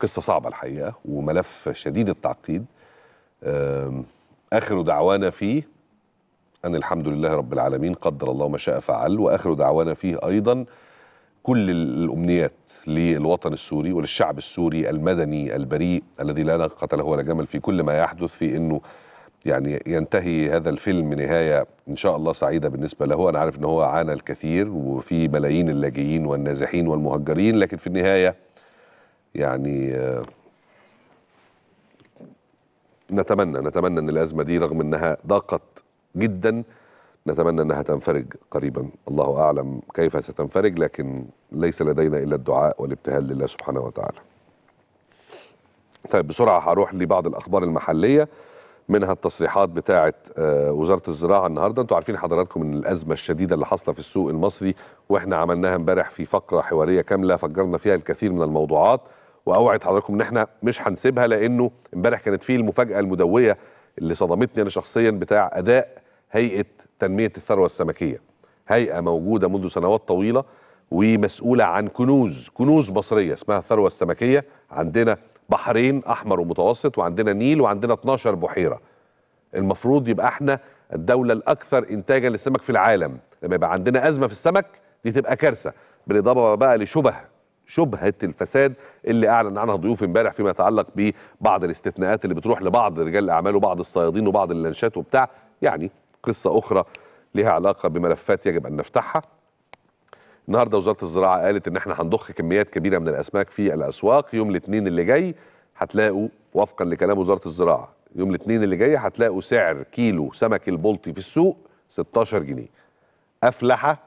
قصه صعبه الحقيقه وملف شديد التعقيد اخر دعوانا فيه ان الحمد لله رب العالمين قدر الله ما شاء فعل واخر دعوانا فيه ايضا كل الامنيات للوطن السوري وللشعب السوري المدني البريء الذي لا قتله له ولا جمل في كل ما يحدث في انه يعني ينتهي هذا الفيلم نهايه ان شاء الله سعيده بالنسبه له انا عارف ان هو عانى الكثير وفي ملايين اللاجئين والنازحين والمهجرين لكن في النهايه يعني آه، نتمنى نتمنى ان الازمه دي رغم انها ضاقت جدا نتمنى انها تنفرج قريبا الله اعلم كيف ستنفرج لكن ليس لدينا الا الدعاء والابتهال لله سبحانه وتعالى طيب بسرعه هروح لبعض الاخبار المحليه منها التصريحات بتاعه آه، وزاره الزراعه النهارده انتوا عارفين حضراتكم ان الازمه الشديده اللي حاصله في السوق المصري واحنا عملناها امبارح في فقره حواريه كامله فجرنا فيها الكثير من الموضوعات واوعد حضراتكم ان احنا مش هنسيبها لانه امبارح كانت فيه المفاجاه المدويه اللي صدمتني انا شخصيا بتاع اداء هيئه تنميه الثروه السمكيه هيئه موجوده منذ سنوات طويله ومسؤوله عن كنوز كنوز مصريه اسمها الثروه السمكيه عندنا بحرين احمر ومتوسط وعندنا نيل وعندنا 12 بحيره المفروض يبقى احنا الدوله الاكثر انتاجا للسمك في العالم لما يبقى عندنا ازمه في السمك دي تبقى كارثه بالاضافه بقى لشبه شبهه الفساد اللي اعلن عنها ضيوف امبارح فيما يتعلق ببعض الاستثناءات اللي بتروح لبعض رجال الاعمال وبعض الصيادين وبعض اللانشات وبتاع يعني قصه اخرى لها علاقه بملفات يجب ان نفتحها النهارده وزاره الزراعه قالت ان احنا هنضخ كميات كبيره من الاسماك في الاسواق يوم الاثنين اللي جاي هتلاقوا وفقا لكلام وزاره الزراعه يوم الاثنين اللي جاي هتلاقوا سعر كيلو سمك البلطي في السوق 16 جنيه افلحه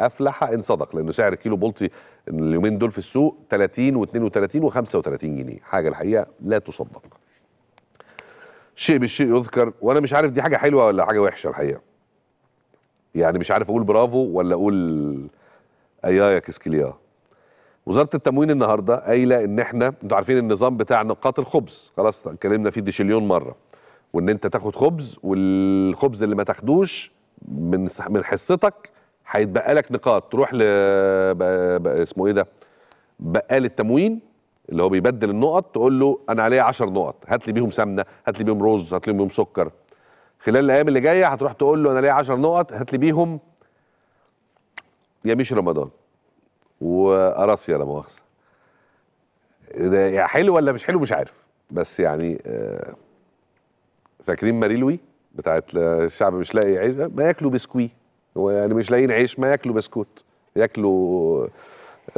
افلحه ان صدق لانه سعر كيلو بلطي اليومين دول في السوق 30 و32 و35 جنيه حاجه الحقيقه لا تصدق شيء بالشيء يذكر وانا مش عارف دي حاجه حلوه ولا حاجه وحشه الحقيقه يعني مش عارف اقول برافو ولا اقول يا كسكليا وزاره التموين النهارده قايله ان احنا انتوا عارفين النظام بتاع نقاط الخبز خلاص اتكلمنا فيه ديشليون مره وان انت تاخد خبز والخبز اللي ما تاخدوش من من حصتك هيتبقى لك نقاط تروح ل اسمه ايه ده بقال التموين اللي هو بيبدل النقط تقول له انا عليا 10 نقط هات لي بيهم سمنه هات لي بيهم رز هات لي بيهم سكر خلال الايام اللي جايه هتروح تقول له انا ليا 10 نقط هات لي بيهم جميش رمضان وقراصيا لا مؤاخذه ده حلو ولا مش حلو مش عارف بس يعني آه، فاكرين ماريلوي بتاعت الشعب مش لاقي عيش ما ياكلوا بسكوي هو يعني مش لاقيين عيش ما ياكلوا بسكوت ياكلوا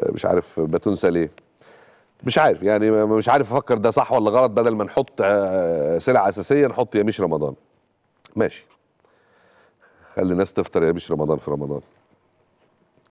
آه، مش عارف بتنسى ليه مش عارف يعني مش عارف افكر ده صح ولا غلط بدل ما نحط آه، سلعه اساسيه نحط مش رمضان ماشي خلي الناس تفطر يا مش رمضان في رمضان